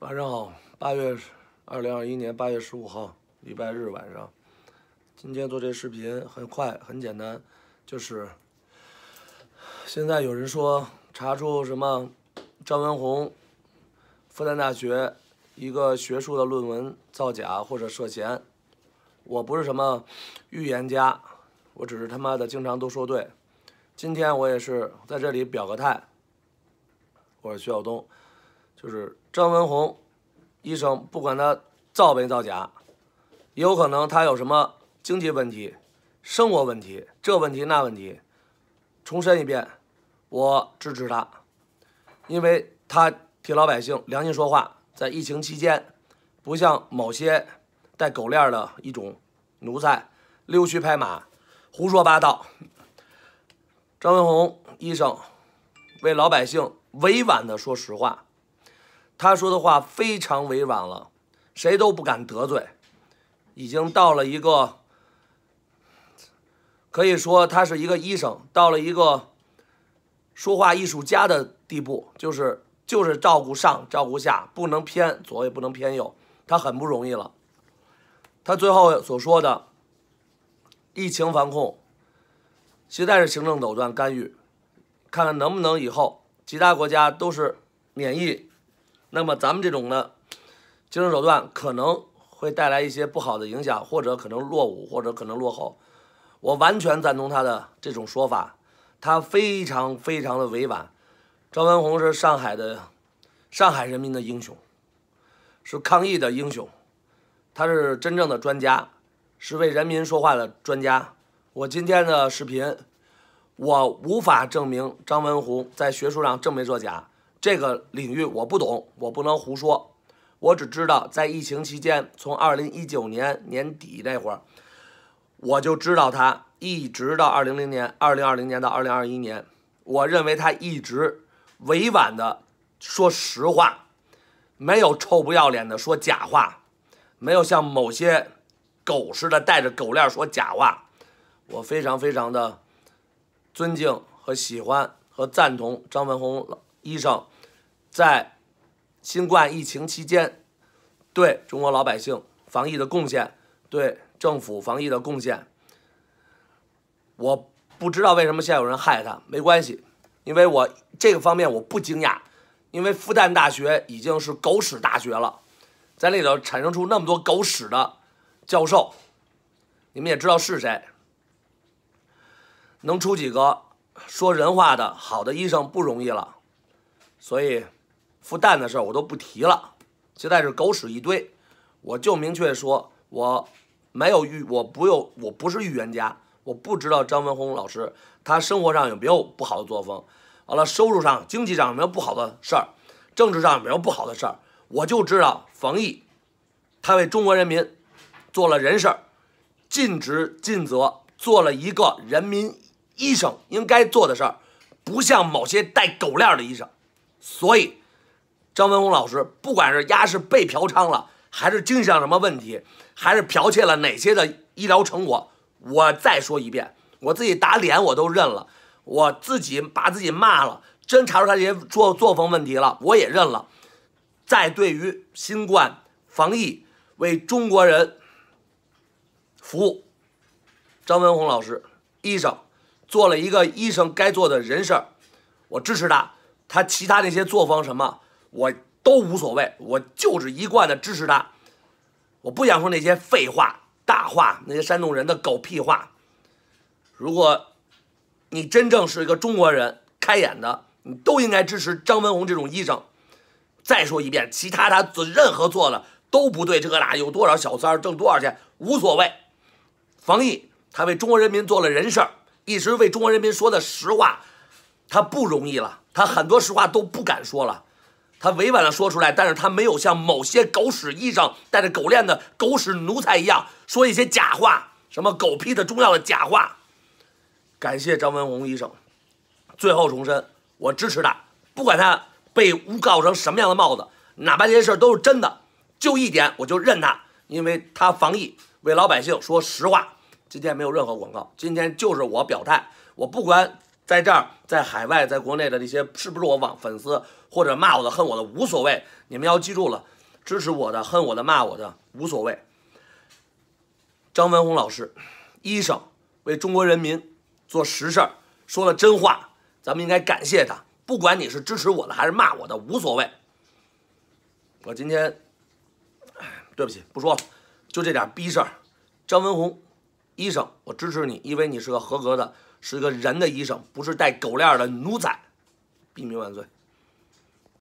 晚上好，八月二零二一年八月十五号礼拜日晚上，今天做这视频很快很简单，就是现在有人说查出什么张文宏复旦大学一个学术的论文造假或者涉嫌，我不是什么预言家，我只是他妈的经常都说对，今天我也是在这里表个态，我是徐晓东，就是。张文宏医生，不管他造没造假，也有可能他有什么经济问题、生活问题，这问题那问题。重申一遍，我支持他，因为他替老百姓良心说话，在疫情期间，不像某些带狗链的一种奴才，溜须拍马，胡说八道。张文宏医生为老百姓委婉的说实话。他说的话非常委婉了，谁都不敢得罪，已经到了一个可以说他是一个医生，到了一个说话艺术家的地步，就是就是照顾上，照顾下，不能偏左也不能偏右，他很不容易了。他最后所说的疫情防控，实在是行政手段干预，看看能不能以后其他国家都是免疫。那么咱们这种呢，竞争手段可能会带来一些不好的影响，或者可能落伍，或者可能落后。我完全赞同他的这种说法，他非常非常的委婉。张文宏是上海的上海人民的英雄，是抗疫的英雄，他是真正的专家，是为人民说话的专家。我今天的视频，我无法证明张文宏在学术上正没作假。这个领域我不懂，我不能胡说。我只知道在疫情期间，从二零一九年年底那会儿，我就知道他，一直到二零零年、二零二零年到二零二一年，我认为他一直委婉的说实话，没有臭不要脸的说假话，没有像某些狗似的带着狗链说假话。我非常非常的尊敬和喜欢和赞同张文宏老医生。在新冠疫情期间，对中国老百姓防疫的贡献，对政府防疫的贡献，我不知道为什么现在有人害他，没关系，因为我这个方面我不惊讶，因为复旦大学已经是狗屎大学了，在那里头产生出那么多狗屎的教授，你们也知道是谁，能出几个说人话的好的医生不容易了，所以。复旦的事儿我都不提了，现在是狗屎一堆，我就明确说，我没有预，我不用，我不是预言家，我不知道张文宏老师他生活上有没有不好的作风，完了收入上、经济上有没有不好的事儿，政治上有没有不好的事儿，我就知道防疫，他为中国人民做了人事，尽职尽责，做了一个人民医生应该做的事儿，不像某些带狗链的医生，所以。张文宏老师，不管是丫是被嫖娼了，还是经济上什么问题，还是剽窃了哪些的医疗成果，我再说一遍，我自己打脸我都认了，我自己把自己骂了，真查出他这些作作风问题了，我也认了。在对于新冠防疫为中国人服务，张文宏老师，医生，做了一个医生该做的人事儿，我支持他。他其他那些作风什么？我都无所谓，我就是一贯的支持他。我不想说那些废话、大话，那些煽动人的狗屁话。如果你真正是一个中国人，开眼的，你都应该支持张文宏这种医生。再说一遍，其他他做任何做的都不对。这那有多少小三儿挣多少钱无所谓。防疫，他为中国人民做了人事，一直为中国人民说的实话，他不容易了，他很多实话都不敢说了。他委婉的说出来，但是他没有像某些狗屎医生带着狗链的狗屎奴才一样说一些假话，什么狗屁的中药的假话。感谢张文红医生。最后重申，我支持他，不管他被诬告成什么样的帽子，哪怕这些事都是真的，就一点我就认他，因为他防疫，为老百姓说实话。今天没有任何广告，今天就是我表态，我不管。在这儿，在海外，在国内的这些，是不是我网粉丝或者骂我的、恨我的无所谓。你们要记住了，支持我的、恨我的、骂我的无所谓。张文宏老师，医生，为中国人民做实事儿，说了真话，咱们应该感谢他。不管你是支持我的还是骂我的，无所谓。我今天，对不起，不说了，就这点逼事儿。张文宏。医生，我支持你，因为你是个合格的，是一个人的医生，不是带狗链的奴才。毙命万岁！